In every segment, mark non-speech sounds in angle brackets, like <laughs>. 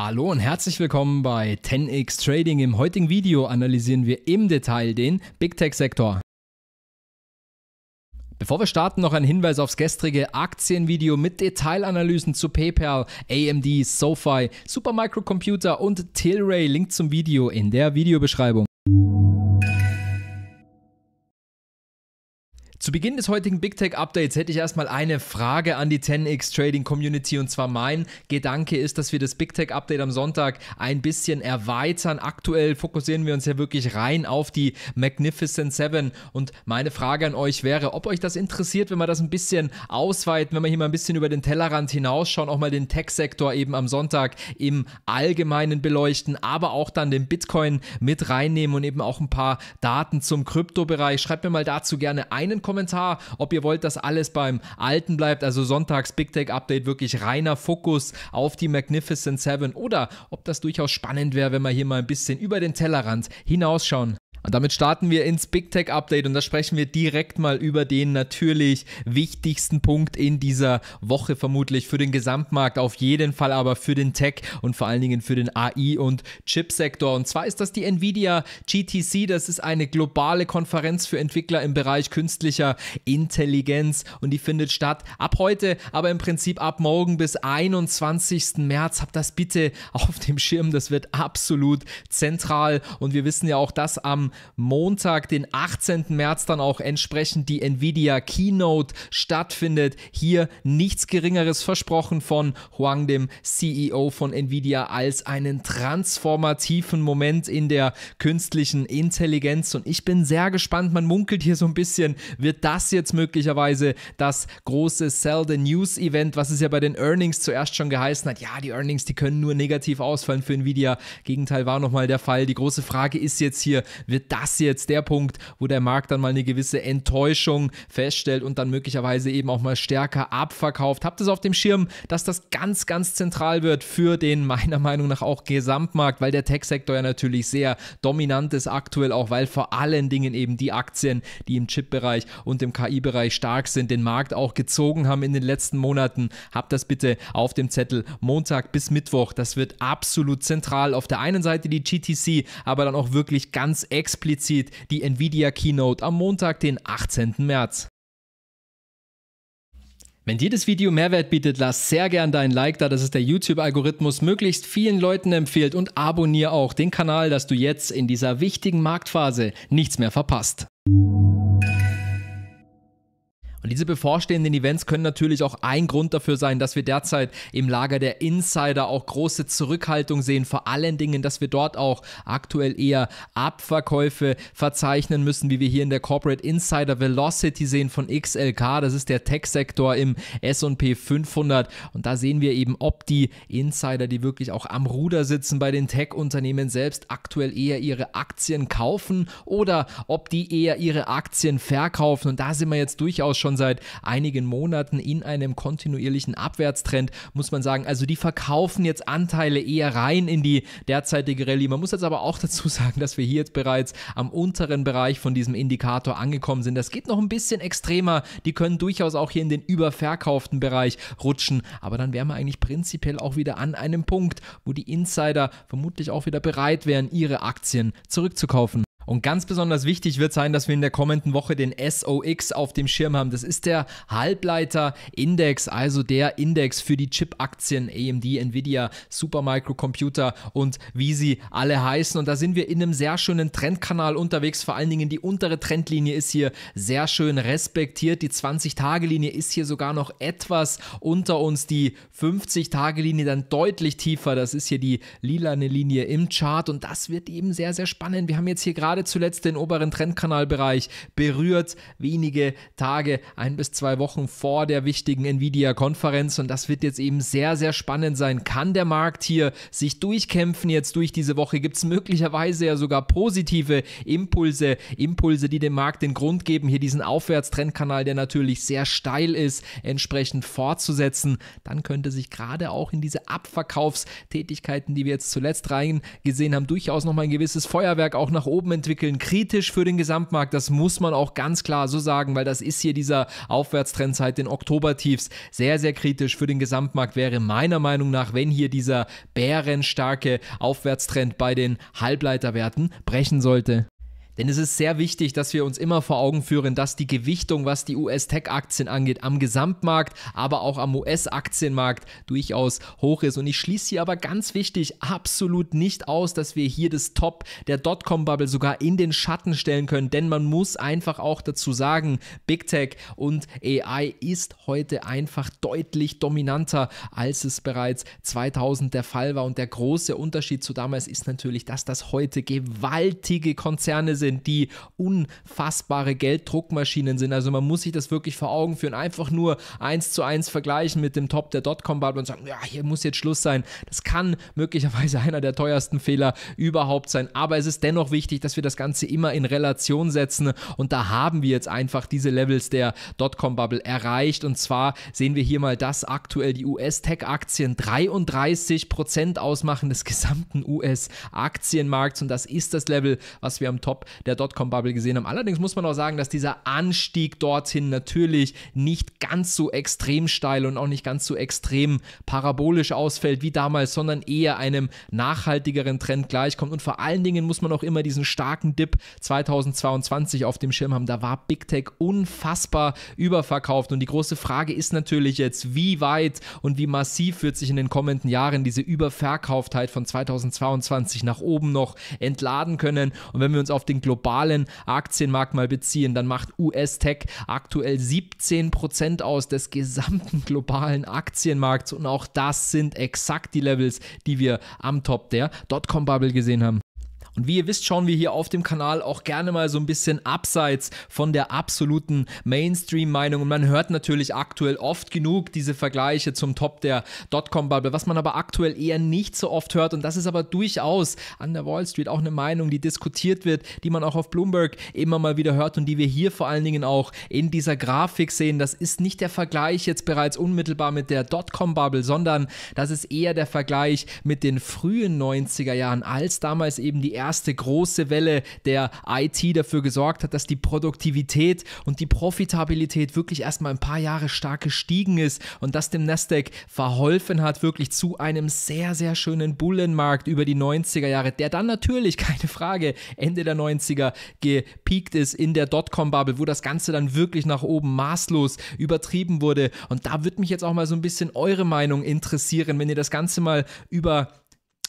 Hallo und herzlich willkommen bei 10x Trading. Im heutigen Video analysieren wir im Detail den Big Tech Sektor. Bevor wir starten, noch ein Hinweis aufs gestrige Aktienvideo mit Detailanalysen zu PayPal, AMD, SoFi, Supermicrocomputer und Tilray. Link zum Video in der Videobeschreibung. Zu Beginn des heutigen Big Tech Updates hätte ich erstmal eine Frage an die 10x Trading Community und zwar mein Gedanke ist, dass wir das Big Tech Update am Sonntag ein bisschen erweitern. Aktuell fokussieren wir uns ja wirklich rein auf die Magnificent 7 und meine Frage an euch wäre, ob euch das interessiert, wenn wir das ein bisschen ausweiten, wenn wir hier mal ein bisschen über den Tellerrand hinausschauen, auch mal den Tech-Sektor eben am Sonntag im Allgemeinen beleuchten, aber auch dann den Bitcoin mit reinnehmen und eben auch ein paar Daten zum Kryptobereich. Schreibt mir mal dazu gerne einen Kommentar Kommentar, ob ihr wollt, dass alles beim Alten bleibt, also sonntags Big Tech Update, wirklich reiner Fokus auf die Magnificent Seven oder ob das durchaus spannend wäre, wenn wir hier mal ein bisschen über den Tellerrand hinausschauen. Und damit starten wir ins Big Tech Update und da sprechen wir direkt mal über den natürlich wichtigsten Punkt in dieser Woche vermutlich für den Gesamtmarkt, auf jeden Fall aber für den Tech und vor allen Dingen für den AI und Chipsektor. Und zwar ist das die Nvidia GTC, das ist eine globale Konferenz für Entwickler im Bereich künstlicher Intelligenz und die findet statt ab heute, aber im Prinzip ab morgen bis 21. März. Habt das bitte auf dem Schirm, das wird absolut zentral und wir wissen ja auch, dass am Montag, den 18. März, dann auch entsprechend die Nvidia Keynote stattfindet. Hier nichts Geringeres versprochen von Huang, dem CEO von Nvidia, als einen transformativen Moment in der künstlichen Intelligenz. Und ich bin sehr gespannt. Man munkelt hier so ein bisschen, wird das jetzt möglicherweise das große Sell the News Event, was es ja bei den Earnings zuerst schon geheißen hat. Ja, die Earnings, die können nur negativ ausfallen für Nvidia. Gegenteil war nochmal der Fall. Die große Frage ist jetzt hier, wird wird das jetzt der Punkt, wo der Markt dann mal eine gewisse Enttäuschung feststellt und dann möglicherweise eben auch mal stärker abverkauft? Habt es auf dem Schirm, dass das ganz, ganz zentral wird für den meiner Meinung nach auch Gesamtmarkt, weil der Tech-Sektor ja natürlich sehr dominant ist aktuell, auch weil vor allen Dingen eben die Aktien, die im Chip-Bereich und im KI-Bereich stark sind, den Markt auch gezogen haben in den letzten Monaten. Habt das bitte auf dem Zettel. Montag bis Mittwoch, das wird absolut zentral. Auf der einen Seite die GTC, aber dann auch wirklich ganz extra explizit die Nvidia Keynote am Montag, den 18. März. Wenn dir das Video Mehrwert bietet, lass sehr gern dein Like da, dass es der YouTube-Algorithmus möglichst vielen Leuten empfiehlt und abonniere auch den Kanal, dass du jetzt in dieser wichtigen Marktphase nichts mehr verpasst. Und diese bevorstehenden Events können natürlich auch ein Grund dafür sein, dass wir derzeit im Lager der Insider auch große Zurückhaltung sehen. Vor allen Dingen, dass wir dort auch aktuell eher Abverkäufe verzeichnen müssen, wie wir hier in der Corporate Insider Velocity sehen von XLK. Das ist der Tech-Sektor im SP 500. Und da sehen wir eben, ob die Insider, die wirklich auch am Ruder sitzen bei den Tech-Unternehmen selbst, aktuell eher ihre Aktien kaufen oder ob die eher ihre Aktien verkaufen. Und da sind wir jetzt durchaus schon schon seit einigen Monaten in einem kontinuierlichen Abwärtstrend, muss man sagen. Also die verkaufen jetzt Anteile eher rein in die derzeitige Rallye. Man muss jetzt aber auch dazu <laughs> sagen, dass wir hier jetzt bereits am unteren Bereich von diesem Indikator angekommen sind. Das geht noch ein bisschen extremer. Die können durchaus auch hier in den überverkauften Bereich rutschen. Aber dann wären wir eigentlich prinzipiell auch wieder an einem Punkt, wo die Insider vermutlich auch wieder bereit wären, ihre Aktien zurückzukaufen. Und ganz besonders wichtig wird sein, dass wir in der kommenden Woche den SOX auf dem Schirm haben. Das ist der Halbleiter-Index, also der Index für die Chip-Aktien AMD, Nvidia, Supermicrocomputer und wie sie alle heißen. Und da sind wir in einem sehr schönen Trendkanal unterwegs. Vor allen Dingen die untere Trendlinie ist hier sehr schön respektiert. Die 20-Tage-Linie ist hier sogar noch etwas unter uns. Die 50-Tage-Linie dann deutlich tiefer. Das ist hier die lilane Linie im Chart. Und das wird eben sehr, sehr spannend. Wir haben jetzt hier gerade gerade zuletzt den oberen Trendkanalbereich berührt, wenige Tage, ein bis zwei Wochen vor der wichtigen Nvidia-Konferenz. Und das wird jetzt eben sehr, sehr spannend sein. Kann der Markt hier sich durchkämpfen jetzt durch diese Woche? Gibt es möglicherweise ja sogar positive Impulse, Impulse, die dem Markt den Grund geben, hier diesen Aufwärtstrendkanal, der natürlich sehr steil ist, entsprechend fortzusetzen? Dann könnte sich gerade auch in diese Abverkaufstätigkeiten, die wir jetzt zuletzt rein gesehen haben, durchaus noch mal ein gewisses Feuerwerk auch nach oben entwickeln entwickeln, kritisch für den Gesamtmarkt. Das muss man auch ganz klar so sagen, weil das ist hier dieser Aufwärtstrend seit den Oktobertiefs sehr, sehr kritisch für den Gesamtmarkt wäre meiner Meinung nach, wenn hier dieser bärenstarke Aufwärtstrend bei den Halbleiterwerten brechen sollte. Denn es ist sehr wichtig, dass wir uns immer vor Augen führen, dass die Gewichtung, was die US-Tech-Aktien angeht, am Gesamtmarkt, aber auch am US-Aktienmarkt durchaus hoch ist. Und ich schließe hier aber ganz wichtig absolut nicht aus, dass wir hier das Top der Dotcom-Bubble sogar in den Schatten stellen können. Denn man muss einfach auch dazu sagen, Big Tech und AI ist heute einfach deutlich dominanter, als es bereits 2000 der Fall war. Und der große Unterschied zu damals ist natürlich, dass das heute gewaltige Konzerne sind sind, die unfassbare Gelddruckmaschinen sind. Also man muss sich das wirklich vor Augen führen. Einfach nur eins zu eins vergleichen mit dem Top der Dotcom-Bubble und sagen, ja, hier muss jetzt Schluss sein. Das kann möglicherweise <laughs> einer der teuersten Fehler überhaupt sein. Aber es ist dennoch wichtig, dass wir das Ganze immer in Relation setzen. Und da haben wir jetzt einfach diese Levels der Dotcom-Bubble erreicht. Und zwar sehen wir hier mal, dass aktuell die US-Tech-Aktien 33% ausmachen des gesamten US-Aktienmarkts. Und das ist das Level, was wir am Top der Dotcom-Bubble gesehen haben. Allerdings muss man auch sagen, dass dieser Anstieg dorthin natürlich nicht ganz so extrem steil und auch nicht ganz so extrem parabolisch ausfällt wie damals, sondern eher einem nachhaltigeren Trend gleichkommt. Und vor allen Dingen muss man auch immer diesen starken Dip 2022 auf dem Schirm haben. Da war Big Tech unfassbar überverkauft. Und die große Frage ist natürlich jetzt, wie weit und wie massiv wird sich in den kommenden Jahren diese Überverkauftheit von 2022 nach oben noch entladen können. Und wenn wir uns auf den globalen Aktienmarkt mal beziehen, dann macht US-Tech aktuell 17% aus des gesamten globalen Aktienmarkts und auch das sind exakt die Levels, die wir am Top der Dotcom-Bubble gesehen haben. Und wie ihr wisst, schauen wir hier auf dem Kanal auch gerne mal so ein bisschen abseits von der absoluten Mainstream-Meinung. Und man hört natürlich aktuell oft genug diese Vergleiche zum Top der Dotcom-Bubble, was man aber aktuell eher nicht so oft hört. Und das ist aber durchaus an der Wall Street auch eine Meinung, die diskutiert wird, die man auch auf Bloomberg immer mal wieder hört und die wir hier vor allen Dingen auch in dieser Grafik sehen. Das ist nicht der Vergleich jetzt bereits unmittelbar mit der Dotcom-Bubble, sondern das ist eher der Vergleich mit den frühen 90er Jahren, als damals eben die ersten erste große Welle der IT dafür gesorgt hat, dass die Produktivität und die Profitabilität wirklich erstmal ein paar Jahre stark gestiegen ist und das dem Nasdaq verholfen hat, wirklich zu einem sehr, sehr schönen Bullenmarkt über die 90er Jahre, der dann natürlich, <laughs> keine Frage, Ende der 90er gepiekt ist in der Dotcom-Bubble, wo das Ganze dann wirklich nach oben maßlos übertrieben wurde. Und da würde mich jetzt auch mal so ein bisschen eure Meinung interessieren, wenn ihr das Ganze mal über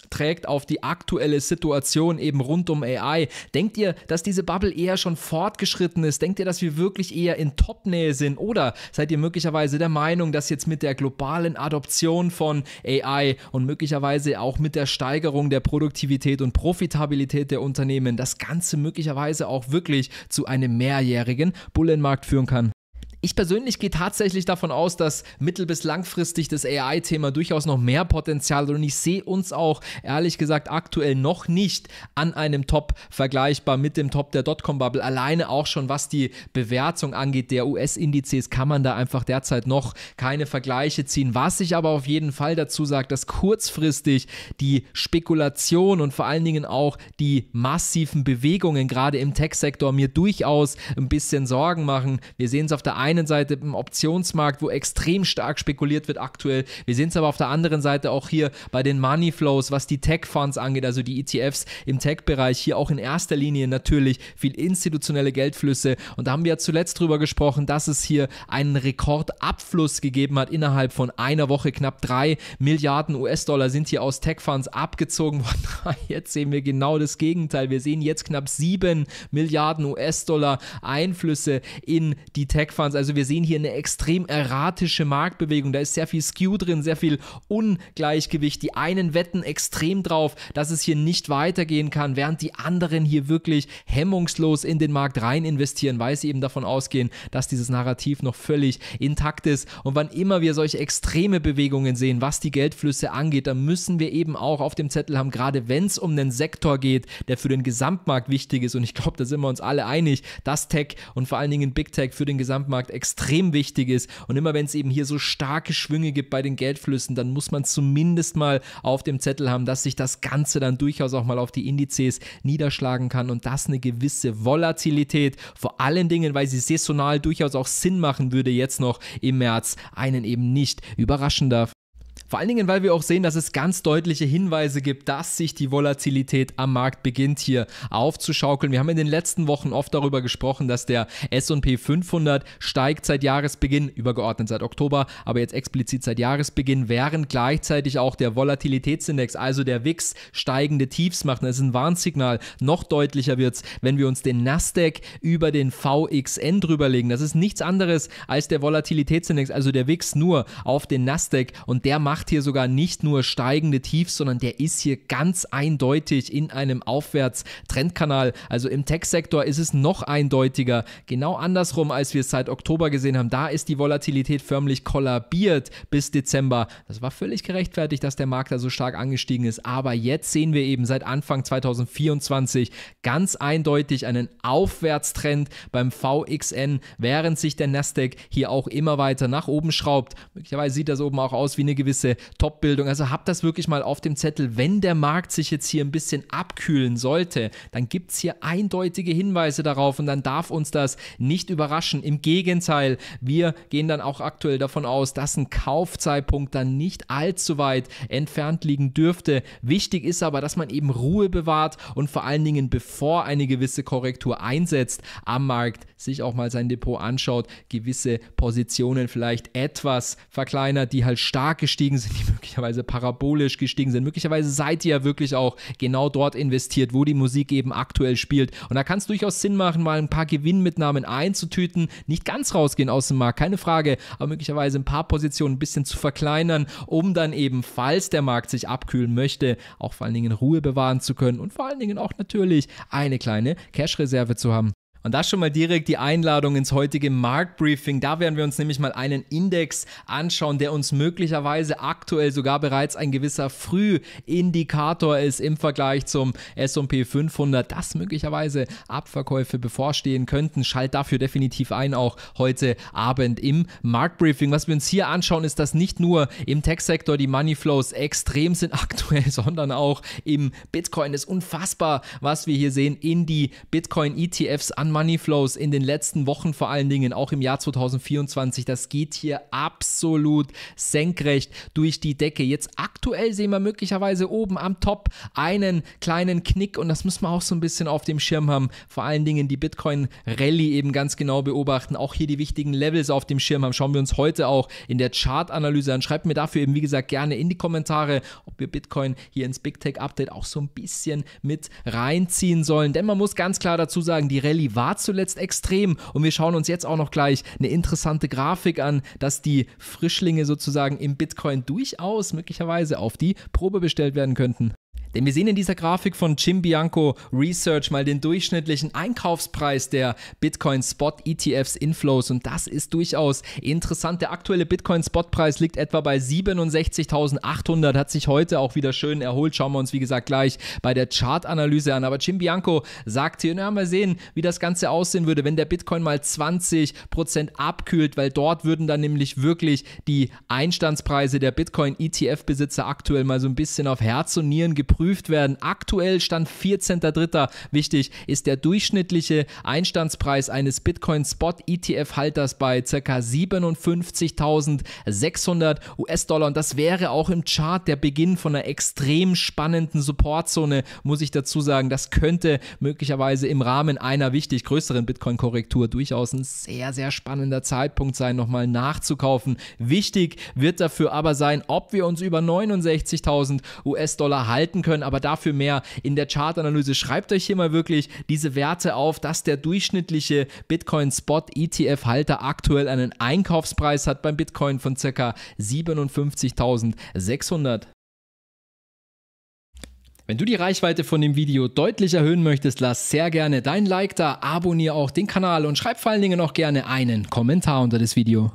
trägt auf die aktuelle Situation eben rund um AI. Denkt ihr, dass diese Bubble eher schon fortgeschritten ist? Denkt ihr, dass wir wirklich eher in Topnähe sind? Oder seid ihr möglicherweise der Meinung, dass jetzt mit der globalen Adoption von AI und möglicherweise auch mit der Steigerung der Produktivität und Profitabilität der Unternehmen das Ganze möglicherweise auch wirklich zu einem mehrjährigen Bullenmarkt führen kann? Ich persönlich gehe tatsächlich davon aus, dass mittel- bis langfristig das AI-Thema durchaus noch mehr Potenzial hat und ich sehe uns auch ehrlich gesagt aktuell noch nicht an einem Top vergleichbar mit dem Top der Dotcom-Bubble. Alleine auch schon, was die Bewertung angeht der US-Indizes, kann man da einfach derzeit noch keine Vergleiche ziehen. Was ich aber auf jeden Fall dazu sage, dass kurzfristig die Spekulation und vor allen Dingen auch die massiven Bewegungen gerade im Tech-Sektor mir durchaus ein bisschen Sorgen machen. Wir sehen es auf der einen einen Seite im Optionsmarkt, wo extrem stark spekuliert wird aktuell. Wir sehen es aber auf der anderen Seite auch hier bei den Money Flows, was die Tech-Funds angeht, also die ETFs im Tech-Bereich, hier auch in erster Linie natürlich viel institutionelle Geldflüsse. Und da haben wir ja zuletzt drüber gesprochen, dass es hier einen Rekordabfluss gegeben hat innerhalb von einer Woche. Knapp drei Milliarden US-Dollar sind hier aus Tech-Funds abgezogen worden. <laughs> Ah, jetzt sehen wir genau das Gegenteil. Wir sehen jetzt knapp sieben Milliarden US-Dollar Einflüsse in die Tech-Funds. Also wir sehen hier eine extrem erratische Marktbewegung. Da ist sehr viel Skew drin, sehr viel Ungleichgewicht. Die einen wetten extrem drauf, dass es hier nicht weitergehen kann, während die anderen hier wirklich hemmungslos in den Markt rein investieren, weil sie eben davon ausgehen, dass dieses Narrativ noch völlig intakt ist. Und wann immer wir solche extreme Bewegungen sehen, was die Geldflüsse angeht, dann müssen wir eben auch auf dem Zettel haben, gerade wenn es um einen Sektor geht, der für den Gesamtmarkt wichtig ist. Und ich glaube, da sind wir uns alle einig, dass Tech und vor allen Dingen Big Tech für den Gesamtmarkt Finanzmarkt extrem wichtig ist. Und immer wenn es eben hier so starke Schwünge gibt bei den Geldflüssen, dann muss man zumindest mal auf dem Zettel haben, dass sich das Ganze dann durchaus auch mal auf die Indizes niederschlagen kann und das eine gewisse Volatilität, vor allen Dingen, weil sie saisonal durchaus auch Sinn machen würde, jetzt noch im März einen eben nicht überraschen darf. Vor allen Dingen, weil wir auch sehen, dass es ganz deutliche Hinweise gibt, dass sich die Volatilität am Markt beginnt hier aufzuschaukeln. Wir haben in den letzten Wochen oft darüber gesprochen, dass der S&P 500 steigt seit Jahresbeginn, übergeordnet seit Oktober, aber jetzt explizit seit Jahresbeginn, während gleichzeitig auch der Volatilitätsindex, also der WIX, steigende Tiefs macht. Das ist ein Warnsignal. Noch deutlicher wird es, wenn wir uns den Nasdaq über den VXN drüberlegen. Das ist nichts anderes als der Volatilitätsindex, also der WIX nur auf den Nasdaq und der macht macht hier sogar nicht nur steigende Tiefs, sondern der ist hier ganz eindeutig in einem Aufwärtstrendkanal. Also im Tech-Sektor ist es noch eindeutiger. Genau andersrum, als wir es seit Oktober gesehen haben. Da ist die Volatilität förmlich kollabiert bis Dezember. Das war völlig gerechtfertigt, dass der Markt da so stark angestiegen ist. Aber jetzt sehen wir eben seit Anfang 2024 ganz eindeutig einen Aufwärtstrend beim VXN, während sich der Nasdaq hier auch immer weiter nach oben schraubt. Möglicherweise sieht das oben auch aus wie eine gewisse absolute Top-Bildung. Also habt das wirklich mal auf dem Zettel. Wenn der Markt sich jetzt hier ein bisschen abkühlen sollte, dann gibt es hier eindeutige Hinweise darauf und dann darf uns das nicht überraschen. Im Gegenteil, wir gehen dann auch aktuell davon aus, dass ein Kaufzeitpunkt dann nicht allzu weit entfernt liegen dürfte. Wichtig ist aber, dass man eben Ruhe bewahrt und vor allen Dingen, bevor eine gewisse Korrektur einsetzt am Markt, sich auch mal sein Depot anschaut, gewisse Positionen vielleicht etwas verkleinert, die halt stark gestiegen sind die möglicherweise parabolisch gestiegen sind. Möglicherweise seid ihr ja wirklich auch genau dort investiert, wo die Musik eben aktuell spielt. Und da kann es durchaus Sinn machen, mal ein paar Gewinnmitnahmen einzutüten, nicht ganz rausgehen aus dem Markt, keine Frage, aber möglicherweise ein paar Positionen ein bisschen zu verkleinern, um dann eben, falls der Markt sich abkühlen möchte, auch vor allen Dingen Ruhe bewahren zu können und vor allen Dingen auch natürlich eine kleine Cash-Reserve zu haben. Und das schon mal direkt die Einladung ins heutige Marktbriefing. Da werden wir uns nämlich mal einen Index anschauen, der uns möglicherweise aktuell sogar bereits ein gewisser Frühindikator ist im Vergleich zum S&P 500, dass möglicherweise Abverkäufe bevorstehen könnten. Schalt dafür definitiv ein, auch heute Abend im Marktbriefing. Was wir uns hier anschauen, ist, dass nicht nur im Tech-Sektor die Moneyflows extrem sind <laughs> aktuell, sondern auch im Bitcoin. Es ist unfassbar, was wir hier sehen in die Bitcoin-ETFs an an Money Flows in den letzten Wochen, vor allen Dingen auch im Jahr 2024, das geht hier absolut senkrecht durch die Decke. Jetzt aktuell sehen wir möglicherweise oben am Top einen kleinen Knick und das müssen wir auch so ein bisschen auf dem Schirm haben. Vor allen Dingen die Bitcoin Rally eben ganz genau beobachten. Auch hier die wichtigen Levels auf dem Schirm haben. Schauen wir uns heute auch in der Chart-Analyse an. Schreibt mir dafür eben, wie gesagt, gerne in die Kommentare, ob wir Bitcoin hier ins Big Tech Update auch so ein bisschen mit reinziehen sollen. Denn man muss ganz klar dazu sagen, die Rallye war war zuletzt extrem. Und wir schauen uns jetzt auch noch gleich eine interessante Grafik an, dass die Frischlinge sozusagen im Bitcoin durchaus möglicherweise auf die Probe bestellt werden könnten. Denn wir sehen in dieser Grafik von Jim Bianco Research mal den durchschnittlichen Einkaufspreis der Bitcoin Spot ETFs Inflows und das ist durchaus interessant. Der aktuelle Bitcoin Spot Preis liegt etwa bei 67.800, hat sich heute auch wieder schön erholt. Schauen wir uns wie gesagt gleich bei der Chart-Analyse an. Aber Jim Bianco sagt hier, na mal sehen, wie das Ganze aussehen würde, wenn der Bitcoin mal 20% abkühlt, weil dort würden dann nämlich wirklich die Einstandspreise der Bitcoin ETF-Besitzer aktuell mal so ein bisschen auf Herz und Nieren geprüft geprüft werden. Aktuell stand 14.3. wichtig ist der durchschnittliche Einstandspreis eines Bitcoin Spot ETF Halters bei ca. 57.600 US-Dollar und das wäre auch im Chart der Beginn von einer extrem spannenden Supportzone, muss ich dazu sagen. Das könnte möglicherweise im Rahmen einer wichtig größeren Bitcoin-Korrektur durchaus ein sehr, sehr spannender Zeitpunkt sein, nochmal nachzukaufen. Wichtig wird dafür aber sein, ob wir uns über 69.000 US-Dollar halten können können, aber dafür mehr in der Chartanalyse. Schreibt euch hier mal wirklich diese Werte auf, dass der durchschnittliche Bitcoin Spot ETF Halter aktuell einen Einkaufspreis hat beim Bitcoin von ca. 57.600. Wenn du die Reichweite von dem Video deutlich erhöhen möchtest, lass sehr gerne dein Like da, abonniere auch den Kanal und schreib vor allen Dingen auch gerne einen Kommentar unter das Video.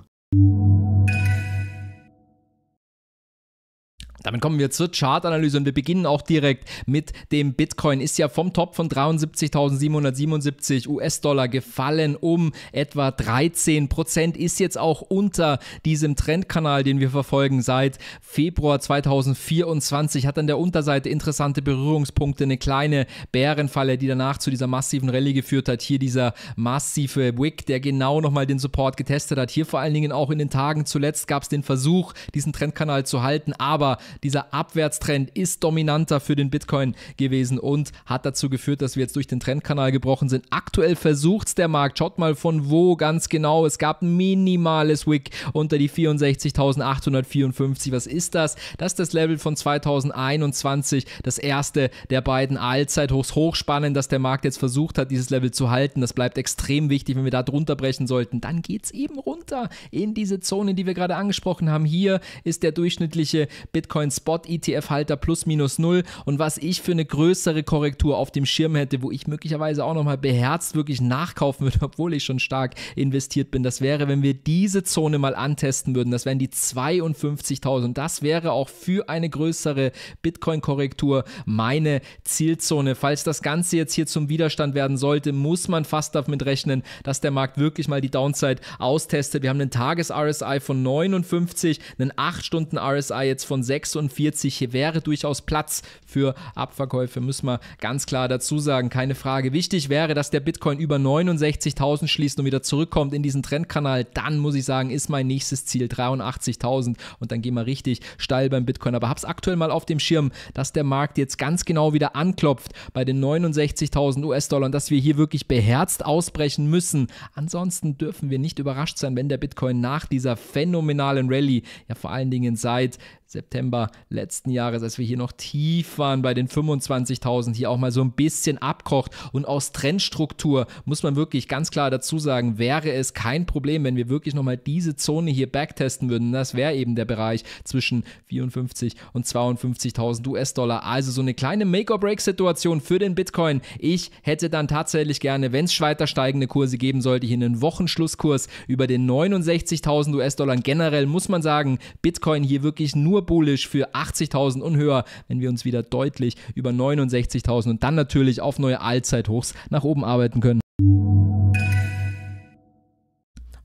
Damit kommen wir zur Chartanalyse und wir beginnen auch direkt mit dem Bitcoin. Ist ja vom Top von 73.777 US-Dollar gefallen um etwa 13 Prozent. Ist jetzt auch unter diesem Trendkanal, den wir verfolgen seit Februar 2024. Hat an der Unterseite interessante Berührungspunkte, eine kleine Bärenfalle, die danach zu dieser massiven Rallye geführt hat. Hier dieser massive Wick, der genau nochmal den Support getestet hat. Hier vor allen Dingen auch in den Tagen zuletzt gab es den Versuch, diesen Trendkanal zu halten, aber dieser Abwärtstrend ist dominanter für den Bitcoin gewesen und hat dazu geführt, dass wir jetzt durch den Trendkanal gebrochen sind. Aktuell versucht der Markt. Schaut mal von wo ganz genau. Es gab ein minimales Wick unter die 64.854. Was ist das? Das ist das Level von 2021, das erste der beiden Allzeithochs. Hochspannend, dass der Markt jetzt versucht hat, dieses Level zu halten. Das bleibt extrem wichtig. Wenn wir da drunter brechen sollten, dann geht es eben runter in diese Zone, die wir gerade angesprochen haben. Hier ist der durchschnittliche Bitcoin Bitcoin Spot ETF Halter plus minus null und was ich für eine größere Korrektur auf dem Schirm hätte, wo ich möglicherweise auch nochmal beherzt wirklich nachkaufen würde, <laughs> obwohl ich schon stark investiert bin, das wäre, wenn wir diese Zone mal antesten würden. Das wären die 52.000. Das wäre auch für eine größere Bitcoin-Korrektur meine Zielzone. Falls das Ganze jetzt hier zum Widerstand werden sollte, muss man fast damit rechnen, dass der Markt wirklich mal die Downside austestet. Wir haben einen Tages-RSI von 59, einen 8-Stunden-RSI jetzt von 6 46. Hier wäre durchaus Platz für Abverkäufe, müssen wir ganz klar dazu sagen. Keine Frage. Wichtig wäre, dass der Bitcoin über 69.000 schließt und wieder zurückkommt in diesen Trendkanal. Dann muss ich sagen, ist mein nächstes Ziel 83.000 und dann gehen wir richtig steil beim Bitcoin. Aber hab's aktuell mal auf dem Schirm, dass der Markt jetzt ganz genau wieder anklopft bei den 69.000 US-Dollar und dass wir hier wirklich beherzt ausbrechen müssen. Ansonsten dürfen wir nicht überrascht sein, wenn der Bitcoin nach dieser phänomenalen Rallye, ja vor allen Dingen seit September letzten Jahres, als wir hier noch tief waren bei den 25.000, hier auch mal so ein bisschen abkocht. Und aus Trendstruktur muss man wirklich ganz klar dazu sagen, wäre es kein Problem, wenn wir wirklich nochmal diese Zone hier backtesten würden. Das wäre eben der Bereich zwischen 54 und 52.000 US-Dollar. Also so eine kleine Make-or-Break-Situation für den Bitcoin. Ich hätte dann tatsächlich gerne, wenn es weiter steigende Kurse geben sollte, hier einen Wochenschlusskurs über den 69.000 US-Dollar. Generell muss man sagen, Bitcoin hier wirklich nur bullish für 80.000 und höher, wenn wir uns wieder deutlich über 69.000 und dann natürlich auf neue Allzeithochs nach oben arbeiten können.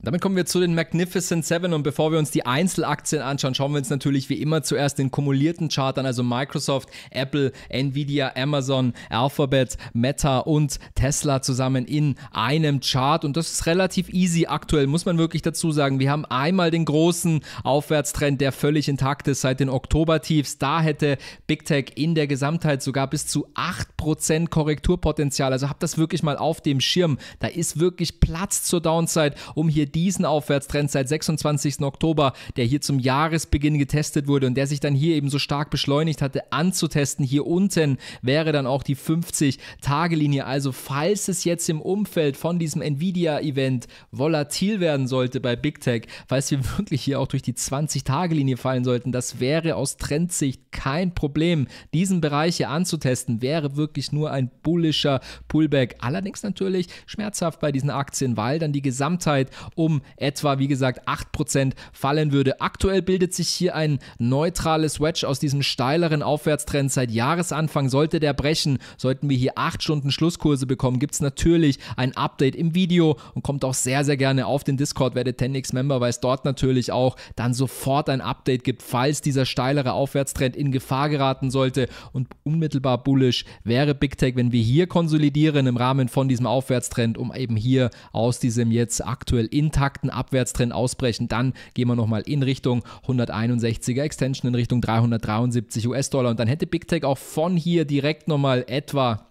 Damit kommen wir zu den Magnificent Seven und bevor wir uns die Einzelaktien anschauen, schauen wir uns natürlich wie immer zuerst den kumulierten Chart an, also Microsoft, Apple, Nvidia, Amazon, Alphabet, Meta und Tesla zusammen in einem Chart und das ist relativ easy aktuell, muss man wirklich dazu sagen. Wir haben einmal den großen Aufwärtstrend, der völlig intakt ist seit den Oktober-Tiefs. Da hätte Big Tech in der Gesamtheit sogar bis zu 8% Korrekturpotenzial. Also habt das wirklich mal auf dem Schirm. Da ist wirklich Platz zur Downside, um hier diesen Aufwärtstrend seit 26. Oktober, der hier zum Jahresbeginn getestet wurde und der sich dann hier eben so stark beschleunigt hatte, anzutesten. Hier unten wäre dann auch die 50-Tage-Linie. Also falls es jetzt im Umfeld von diesem Nvidia-Event volatil werden sollte bei Big Tech, falls wir <laughs> wirklich hier auch durch die 20-Tage-Linie fallen sollten, das wäre aus Trendsicht kein Problem. Diesen Bereich hier anzutesten wäre wirklich nur ein bullischer Pullback. Allerdings natürlich schmerzhaft bei diesen Aktien, weil dann die Gesamtheit um etwa, wie gesagt, 8% fallen würde. Aktuell bildet sich hier ein neutrales Wedge aus diesem steileren Aufwärtstrend seit Jahresanfang. Sollte der brechen, sollten wir hier 8 Stunden Schlusskurse bekommen, gibt es natürlich ein Update im Video und kommt auch sehr, sehr gerne auf den Discord, werdet Tendix member weil es dort natürlich auch dann sofort ein Update gibt, falls dieser steilere Aufwärtstrend in Gefahr geraten sollte. Und unmittelbar bullisch wäre Big Tech, wenn wir hier konsolidieren im Rahmen von diesem Aufwärtstrend, um eben hier aus diesem jetzt aktuell in intakten Abwärtstrend ausbrechen, dann gehen wir nochmal in Richtung 161er Extension, in Richtung 373 US-Dollar und dann hätte Big Tech auch von hier direkt nochmal etwa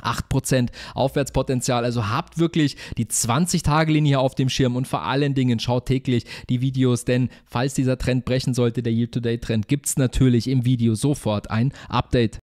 8% Aufwärtspotenzial. Also habt wirklich die 20-Tage-Linie auf dem Schirm und vor allen Dingen schaut täglich die Videos, denn falls dieser Trend brechen sollte, der yield to date trend gibt es natürlich im Video sofort ein Update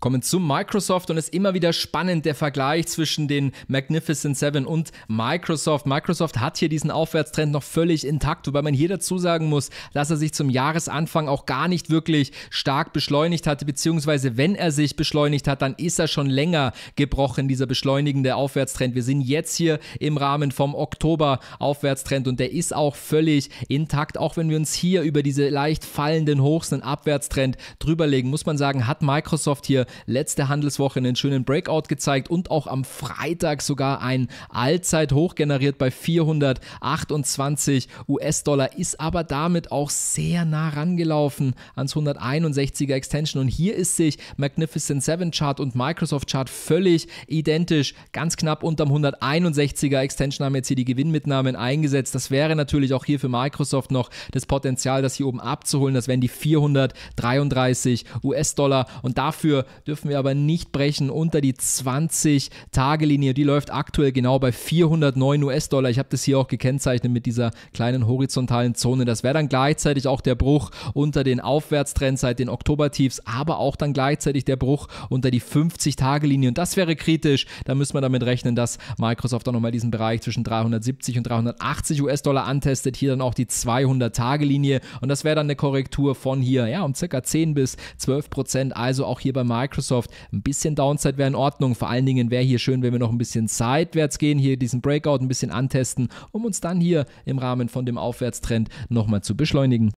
kommen zu Microsoft und es ist immer wieder spannend der Vergleich zwischen den Magnificent Seven und Microsoft. Microsoft hat hier diesen Aufwärtstrend noch völlig intakt, wobei man hier dazu sagen muss, dass er sich zum Jahresanfang auch gar nicht wirklich stark beschleunigt hatte, beziehungsweise wenn er sich beschleunigt hat, dann ist er schon länger gebrochen, dieser beschleunigende Aufwärtstrend. Wir sind jetzt hier im Rahmen vom Oktober Aufwärtstrend und der ist auch völlig intakt, auch wenn wir uns hier über diese leicht fallenden Hochs einen Abwärtstrend drüberlegen, muss man sagen, hat Microsoft hier letzte Handelswoche einen schönen Breakout gezeigt und auch am Freitag sogar ein Allzeithoch generiert bei 428 US-Dollar, ist aber damit auch sehr nah rangelaufen ans 161er Extension. Und hier ist sich Magnificent 7 Chart und Microsoft Chart völlig identisch. Ganz knapp unterm 161er Extension haben jetzt hier die Gewinnmitnahmen eingesetzt. Das wäre natürlich auch hier für Microsoft noch das Potenzial, das hier oben abzuholen. Das wären die 433 US-Dollar. Und dafür dürfen wir aber nicht brechen unter die 20-Tage-Linie. Die läuft aktuell genau bei 409 US-Dollar. Ich habe das hier auch gekennzeichnet mit dieser kleinen horizontalen Zone. Das wäre dann gleichzeitig auch der Bruch unter den Aufwärtstrend seit den Oktobertiefs, aber auch dann gleichzeitig der Bruch unter die 50-Tage-Linie. Und das wäre kritisch. Da müssen wir damit rechnen, dass Microsoft auch nochmal diesen Bereich zwischen 370 und 380 US-Dollar antestet. Hier dann auch die 200-Tage-Linie. Und das wäre dann eine Korrektur von hier, ja, um circa 10 bis 12 Prozent. Also auch hier bei Microsoft Microsoft. Ein bisschen Downside wäre in Ordnung. Vor allen Dingen wäre hier schön, wenn wir noch ein bisschen seitwärts gehen, hier diesen Breakout ein bisschen antesten, um uns dann hier im Rahmen von dem Aufwärtstrend nochmal zu beschleunigen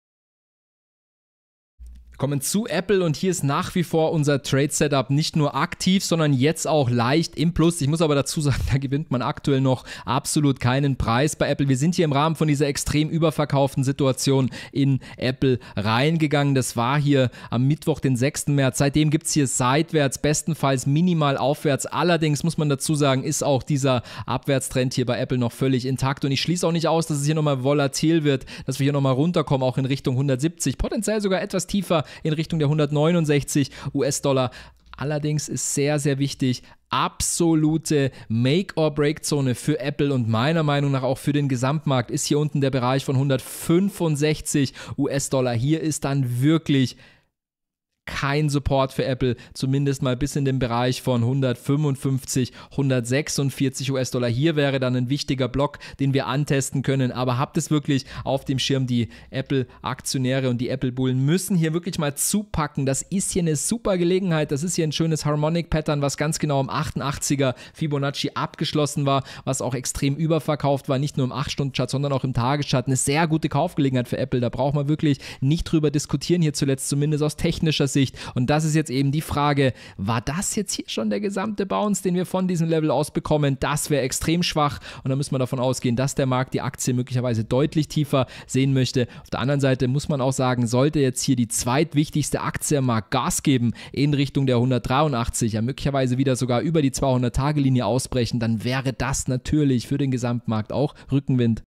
kommen zu Apple und hier ist nach wie vor unser Trade-Setup nicht nur aktiv, sondern jetzt auch leicht im Plus. Ich muss aber dazu sagen, <laughs> da gewinnt man aktuell noch absolut keinen Preis bei Apple. Wir sind hier im Rahmen von dieser extrem überverkauften Situation in Apple reingegangen. Das war hier am Mittwoch, den 6. März. Seitdem gibt es hier seitwärts, bestenfalls minimal aufwärts. Allerdings muss man dazu sagen, ist auch dieser Abwärtstrend hier bei Apple noch völlig intakt. Und ich schließe auch nicht aus, dass es hier nochmal volatil wird, dass wir hier nochmal runterkommen, auch in Richtung 170, potenziell sogar etwas tiefer in Richtung der 169 US-Dollar. Allerdings ist sehr, sehr wichtig, absolute Make-or-Break-Zone für Apple und meiner Meinung nach auch für den Gesamtmarkt ist hier unten der Bereich von 165 US-Dollar. Hier ist dann wirklich kein Support für Apple, zumindest mal bis in den Bereich von 155, 146 US-Dollar. Hier wäre dann ein wichtiger Block, den wir antesten können. Aber habt es wirklich auf dem Schirm, die Apple-Aktionäre und die Apple-Bullen müssen hier wirklich mal zupacken. Das ist hier eine super Gelegenheit. Das ist hier ein schönes Harmonic-Pattern, was ganz genau im 88er Fibonacci abgeschlossen war, was auch extrem überverkauft war, nicht nur im 8-Stunden-Chart, sondern auch im Tagesschart. Eine sehr gute Kaufgelegenheit für Apple. Da braucht man wirklich nicht drüber diskutieren, hier zuletzt zumindest aus technischer Sicht. Aussicht. Und das ist jetzt eben die Frage, war das jetzt hier schon der gesamte Bounce, den wir von diesem Level aus bekommen? Das wäre extrem schwach und da müssen wir davon ausgehen, dass der Markt die Aktie möglicherweise deutlich tiefer sehen möchte. Auf der anderen Seite muss man auch sagen, sollte jetzt hier die zweitwichtigste Aktie am Markt Gas geben in Richtung der 183, ja möglicherweise wieder sogar über die 200-Tage-Linie ausbrechen, dann wäre das natürlich für den Gesamtmarkt auch Rückenwind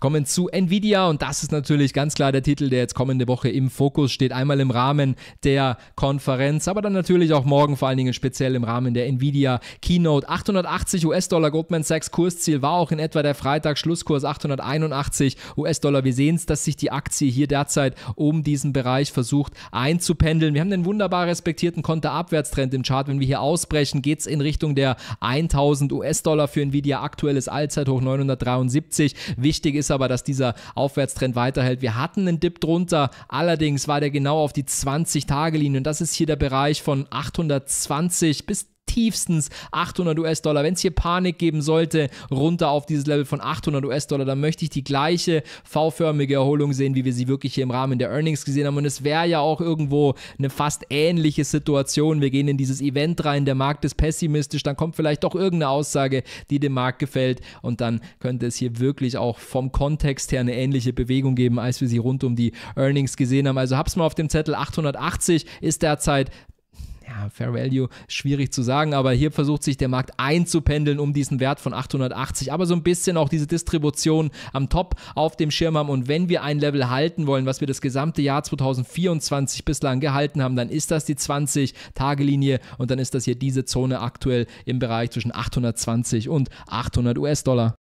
kommen zu Nvidia und das ist natürlich ganz klar der Titel, der jetzt kommende Woche im Fokus steht. Einmal im Rahmen der Konferenz, aber dann natürlich auch morgen vor allen Dingen speziell im Rahmen der Nvidia Keynote. 880 US-Dollar Goldman Sachs Kursziel war auch in etwa der Freitag Schlusskurs 881 US-Dollar. Wir sehen es, dass sich die Aktie hier derzeit um diesen Bereich versucht einzupendeln. Wir haben den wunderbar respektierten Konterabwärtstrend im Chart. Wenn wir hier ausbrechen, geht es in Richtung der 1000 US-Dollar für Nvidia aktuelles Allzeithoch 973. Wichtig ist ist aber, dass dieser Aufwärtstrend weiterhält. Wir hatten einen Dip drunter, allerdings war der genau auf die 20-Tage-Linie und das ist hier der Bereich von 820 bis tiefstens 800 US-Dollar. Wenn es hier Panik geben sollte, runter auf dieses Level von 800 US-Dollar, dann möchte ich die gleiche V-förmige Erholung sehen, wie wir sie wirklich hier im Rahmen der Earnings gesehen haben. Und es wäre ja auch irgendwo eine fast ähnliche Situation. Wir gehen in dieses Event rein, der Markt ist pessimistisch, dann kommt vielleicht doch irgendeine Aussage, die dem Markt gefällt und dann könnte es hier wirklich auch vom Kontext her eine ähnliche Bewegung geben, als wir sie rund um die Earnings gesehen haben. Also hab's mal auf dem Zettel, 880 ist derzeit Fair Value, schwierig zu sagen, aber hier versucht sich der Markt einzupendeln um diesen Wert von 880, aber so ein bisschen auch diese Distribution am Top auf dem Schirm haben und wenn wir ein Level halten wollen, was wir das gesamte Jahr 2024 bislang gehalten haben, dann ist das die 20-Tage-Linie und dann ist das hier diese Zone aktuell im Bereich zwischen 820 und 800 US-Dollar.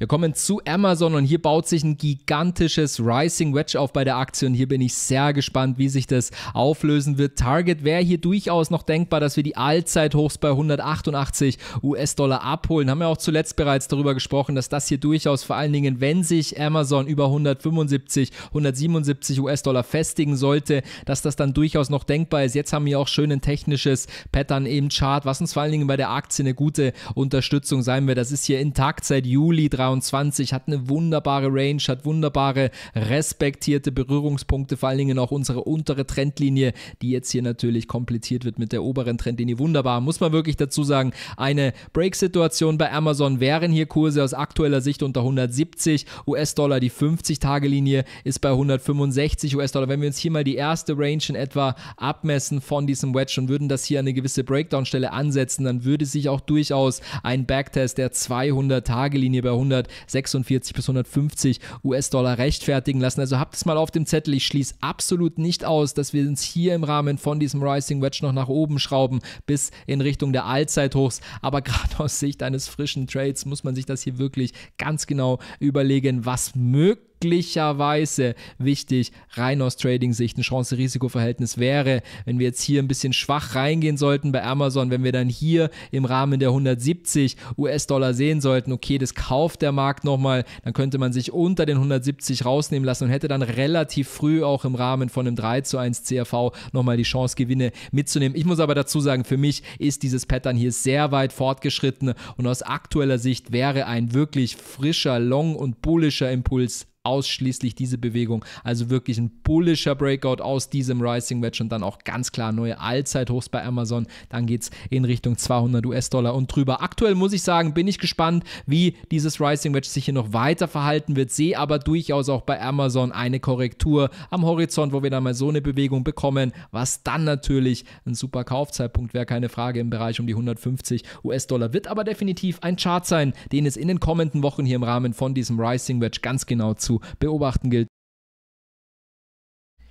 Wir kommen zu Amazon und hier baut sich ein gigantisches Rising Wedge auf bei der Aktie und hier bin ich sehr gespannt, wie sich das auflösen wird. Target wäre hier durchaus noch denkbar, dass wir die Allzeithochs bei 188 US-Dollar abholen. Haben wir auch zuletzt bereits darüber gesprochen, dass das hier durchaus vor allen Dingen, wenn sich Amazon über 175, 177 US-Dollar festigen sollte, dass das dann durchaus noch denkbar ist. Jetzt haben wir auch schön ein technisches Pattern im Chart, was uns vor allen Dingen bei der Aktie eine gute Unterstützung sein wird. Das ist hier intakt seit Juli 3 23, hat eine wunderbare Range, hat wunderbare respektierte Berührungspunkte, vor allen Dingen auch unsere untere Trendlinie, die jetzt hier natürlich komplettiert wird mit der oberen Trendlinie. Wunderbar, muss man wirklich dazu sagen, eine Break-Situation bei Amazon wären hier Kurse aus aktueller Sicht unter 170 US-Dollar, die 50-Tage-Linie ist bei 165 US-Dollar. Wenn wir uns hier mal die erste Range in etwa abmessen von diesem Wedge und würden das hier an eine gewisse Breakdown-Stelle ansetzen, dann würde sich auch durchaus ein Backtest der 200-Tage-Linie bei 100 146 bis 150 US-Dollar rechtfertigen lassen. Also habt es mal auf dem Zettel. Ich schließe absolut nicht aus, dass wir uns hier im Rahmen von diesem Rising Wedge noch nach oben schrauben, bis in Richtung der Allzeithochs. Aber <laughs> gerade aus Sicht eines frischen Trades muss man sich das hier wirklich ganz genau überlegen, was möglich möglicherweise wichtig rein aus Trading-Sicht ein Chance-Risiko-Verhältnis wäre, wenn wir jetzt hier ein bisschen schwach reingehen sollten bei Amazon, wenn wir dann hier im Rahmen der 170 US-Dollar sehen sollten, okay, das kauft der Markt nochmal, dann könnte man sich unter den 170 rausnehmen lassen und hätte dann relativ früh auch im Rahmen von einem 3 zu 1 CRV nochmal die Chance, Gewinne mitzunehmen. Ich muss aber dazu sagen, für mich ist dieses Pattern hier sehr weit fortgeschritten und aus aktueller Sicht wäre ein wirklich frischer Long- und bullischer Impuls ausschließlich diese Bewegung. Also wirklich ein bullischer Breakout aus diesem Rising Wedge und dann auch ganz klar neue Allzeithochs bei Amazon. Dann geht es in Richtung 200 US-Dollar und drüber. Aktuell muss ich sagen, bin ich gespannt, wie dieses Rising Wedge sich hier noch weiter verhalten wird. Sehe aber durchaus auch bei Amazon eine Korrektur am Horizont, wo wir dann mal so eine Bewegung bekommen, was dann natürlich ein super Kaufzeitpunkt wäre, keine Frage, im Bereich um die 150 US-Dollar. Wird aber definitiv ein Chart sein, den es in den kommenden Wochen hier im Rahmen von diesem Rising Wedge ganz genau zu zu beobachten gilt,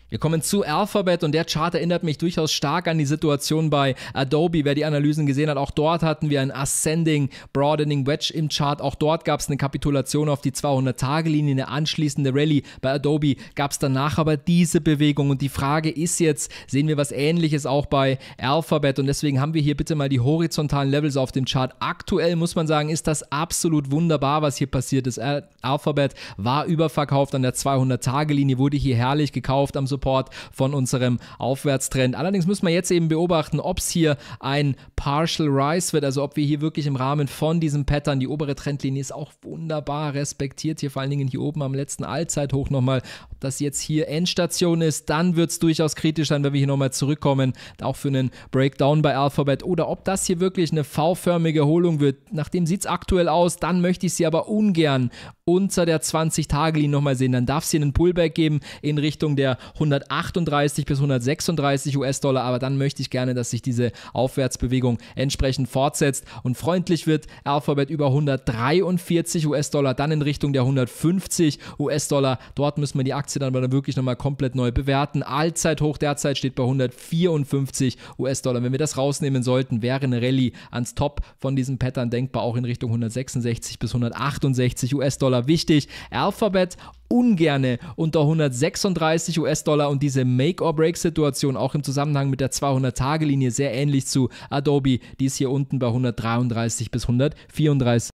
wir kommen zu Alphabet und der Chart erinnert mich durchaus stark an die Situation bei Adobe. Wer die Analysen gesehen hat, auch dort hatten wir ein Ascending Broadening Wedge im Chart. Auch dort gab es eine Kapitulation auf die 200-Tage-Linie, eine anschließende Rallye. Bei Adobe gab es danach aber diese Bewegung und die Frage ist jetzt, sehen wir was ähnliches auch bei Alphabet und deswegen haben wir hier bitte mal die horizontalen Levels auf dem Chart. Aktuell muss man sagen, ist das absolut wunderbar, was hier passiert ist. Äh, Alphabet war überverkauft an der 200-Tage-Linie, wurde hier herrlich gekauft am so Support von unserem Aufwärtstrend. Allerdings müssen wir jetzt eben beobachten, ob es hier ein Partial Rise wird, also ob wir hier wirklich im Rahmen von diesem Pattern, die obere Trendlinie ist auch wunderbar respektiert, hier vor allen Dingen hier oben am letzten Allzeithoch nochmal, ob das jetzt hier Endstation ist, dann wird es durchaus kritisch sein, wenn wir hier nochmal zurückkommen, auch für einen Breakdown bei Alphabet oder ob das hier wirklich eine V-förmige Erholung wird. Nachdem sieht es aktuell aus, dann möchte ich sie aber ungern unter der 20-Tage-Linie nochmal sehen. Dann darf es hier einen Pullback geben in Richtung der 100 138 bis 136 US-Dollar, aber dann möchte ich gerne, dass sich diese Aufwärtsbewegung entsprechend fortsetzt und freundlich wird. Alphabet über 143 US-Dollar, dann in Richtung der 150 US-Dollar. Dort müssen wir die Aktie dann aber wirklich nochmal komplett neu bewerten. Allzeithoch derzeit steht bei 154 US-Dollar. Wenn wir das rausnehmen sollten, wäre eine Rallye ans Top von diesem Pattern denkbar, auch in Richtung 166 bis 168 US-Dollar. Wichtig, Alphabet ungerne unter 136 US-Dollar und diese Make-or-Break-Situation auch im Zusammenhang mit der 200-Tage-Linie sehr ähnlich zu Adobe, die ist hier unten bei 133 bis 134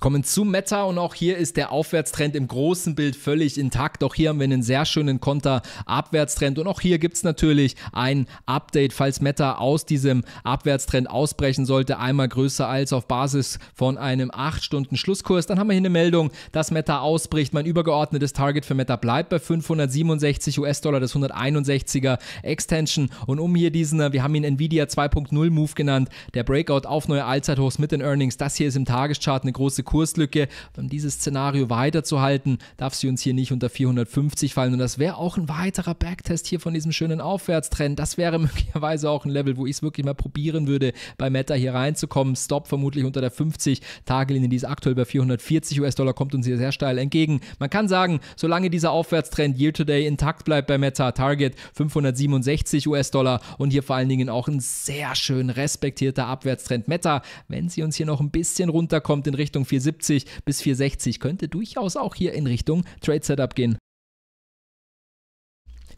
Kommen zu Meta und auch hier ist der Aufwärtstrend im großen Bild völlig intakt. Auch hier haben wir einen sehr schönen Konter-Abwärtstrend und auch hier gibt es natürlich ein Update, falls Meta aus diesem Abwärtstrend ausbrechen sollte, einmal größer als auf Basis von einem 8-Stunden-Schlusskurs. Dann haben wir hier eine Meldung, dass Meta ausbricht. Mein übergeordnetes Target für Meta bleibt bei 567 US-Dollar, das 161er Extension. Und um hier diesen, wir haben ihn Nvidia 2.0 Move genannt, der Breakout auf neue Allzeithochs mit den Earnings. Das hier ist im Tageschart eine große Kurslücke. Um dieses Szenario weiterzuhalten, darf sie uns hier nicht unter 450 fallen. Und das wäre auch ein weiterer Backtest hier von diesem schönen Aufwärtstrend. Das wäre <laughs> möglicherweise auch ein Level, wo ich es wirklich mal probieren würde, bei Meta hier reinzukommen. Stop vermutlich unter der 50-Tage-Linie, die ist aktuell bei 440 US-Dollar, kommt uns hier sehr steil entgegen. Man kann sagen, solange dieser Aufwärtstrend Year-to-Day intakt bleibt bei Meta, Target 567 US-Dollar und hier vor allen Dingen auch ein sehr schön respektierter Abwärtstrend Meta. Wenn sie uns hier noch ein bisschen runterkommt in Richtung 4 470 bis 460 könnte durchaus auch hier in Richtung Trade Setup gehen.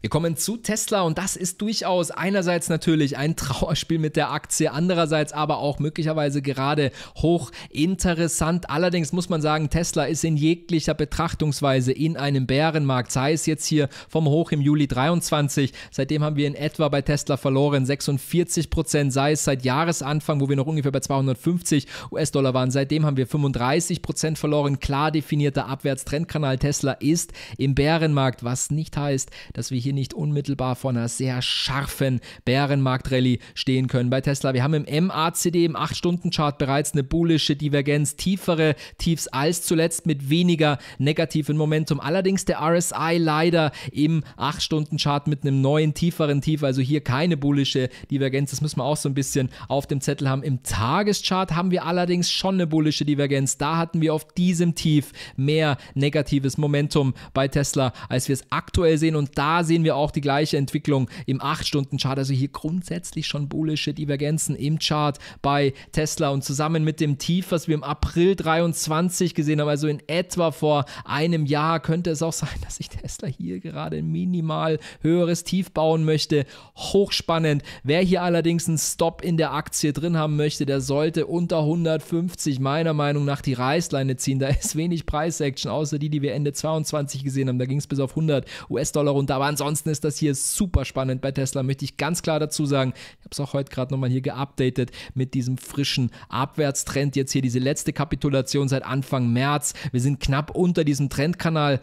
Wir kommen zu Tesla und das ist durchaus einerseits natürlich ein Trauerspiel mit der Aktie, andererseits aber auch möglicherweise gerade hochinteressant. Allerdings muss man sagen, Tesla ist in jeglicher Betrachtungsweise in einem Bärenmarkt, sei es jetzt hier vom Hoch im Juli 23. Seitdem haben wir in etwa bei Tesla verloren 46 Prozent, sei es seit Jahresanfang, wo wir noch ungefähr bei 250 US-Dollar waren. Seitdem haben wir 35 Prozent verloren. Klar definierter Abwärtstrendkanal Tesla ist im Bärenmarkt, was nicht heißt, dass wir hier hier nicht unmittelbar vor einer sehr scharfen Bärenmarktrallye stehen können bei Tesla. Wir haben im MACD im 8-Stunden-Chart bereits eine bullische Divergenz, tiefere Tiefs als zuletzt mit weniger negativen Momentum. Allerdings der RSI leider im 8-Stunden-Chart mit einem neuen tieferen Tief, also hier keine bullische Divergenz. Das müssen wir auch so ein bisschen auf dem Zettel haben. Im Tageschart haben wir allerdings schon eine bullische Divergenz. Da hatten wir auf diesem Tief mehr negatives Momentum bei Tesla, als wir es aktuell sehen. Und da sehen sehen wir auch die gleiche Entwicklung im 8-Stunden-Chart. Also hier grundsätzlich schon bullische Divergenzen im Chart bei Tesla und zusammen mit dem Tief, was wir im April 23 gesehen haben, also in etwa vor einem Jahr, könnte es auch sein, <laughs> dass sich Tesla hier gerade ein minimal höheres Tief bauen möchte. Hochspannend. Wer hier allerdings einen Stop in der Aktie drin haben möchte, der sollte unter 150 meiner Meinung nach die Reißleine ziehen. Da ist wenig preis action außer die, die wir Ende 22 gesehen haben. Da ging es bis auf 100 US-Dollar runter. Aber ansonsten Ansonsten ist das hier super spannend bei Tesla, möchte ich ganz klar dazu sagen. Ich habe es auch heute gerade nochmal hier geupdatet mit diesem frischen Abwärtstrend. Jetzt hier diese letzte Kapitulation seit Anfang März. Wir sind knapp unter diesem Trendkanal.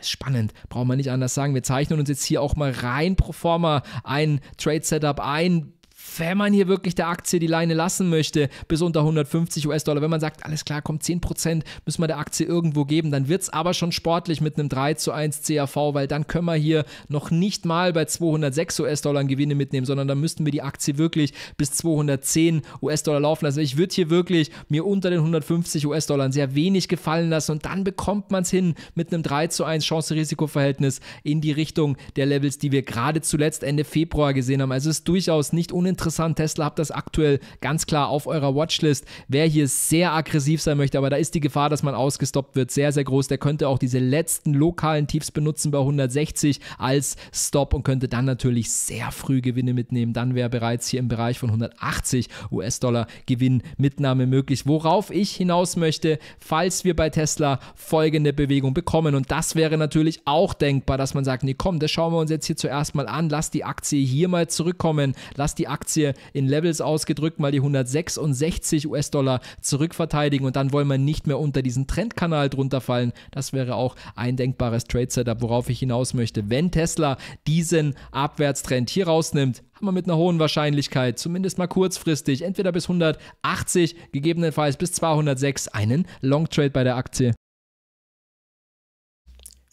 Spannend, brauchen wir nicht anders sagen. Wir zeichnen uns jetzt hier auch mal rein pro forma ein Trade Setup ein wenn man hier wirklich der Aktie die Leine lassen möchte, bis unter 150 US-Dollar, wenn man sagt, alles klar, kommt 10% müssen wir der Aktie irgendwo geben, dann wird es aber schon sportlich mit einem 3 zu 1 CAV, weil dann können wir hier noch nicht mal bei 206 US-Dollar Gewinne mitnehmen, sondern dann müssten wir die Aktie wirklich bis 210 US-Dollar laufen lassen. Ich würde hier wirklich mir unter den 150 US-Dollar sehr wenig gefallen lassen und dann bekommt man es hin mit einem 3 zu 1 Chance-Risiko-Verhältnis in die Richtung der Levels, die wir gerade zuletzt Ende Februar gesehen haben. Also es ist durchaus nicht uninteressant interessant. Tesla habt das aktuell ganz klar auf eurer Watchlist. Wer hier sehr aggressiv sein möchte, aber da ist die Gefahr, dass man ausgestoppt wird, sehr, sehr groß. Der könnte auch diese letzten lokalen Tiefs benutzen bei 160 als Stop und könnte dann natürlich sehr früh Gewinne mitnehmen. Dann wäre bereits hier im Bereich von 180 US-Dollar Gewinnmitnahme möglich. Worauf ich hinaus möchte, falls wir bei Tesla folgende Bewegung bekommen. Und das wäre natürlich auch denkbar, dass man sagt, nee, komm, das schauen wir uns jetzt hier zuerst mal an. Lass die Aktie hier mal zurückkommen. Lass die Aktie Aktie in Levels ausgedrückt mal die 166 US-Dollar zurückverteidigen und dann wollen wir nicht mehr unter diesen Trendkanal drunter fallen. Das wäre auch ein denkbares Trade-Setup, worauf ich hinaus möchte. Wenn Tesla diesen Abwärtstrend hier rausnimmt, haben wir mit einer hohen Wahrscheinlichkeit, zumindest mal kurzfristig, entweder bis 180, gegebenenfalls bis 206, einen Long Trade bei der Aktie.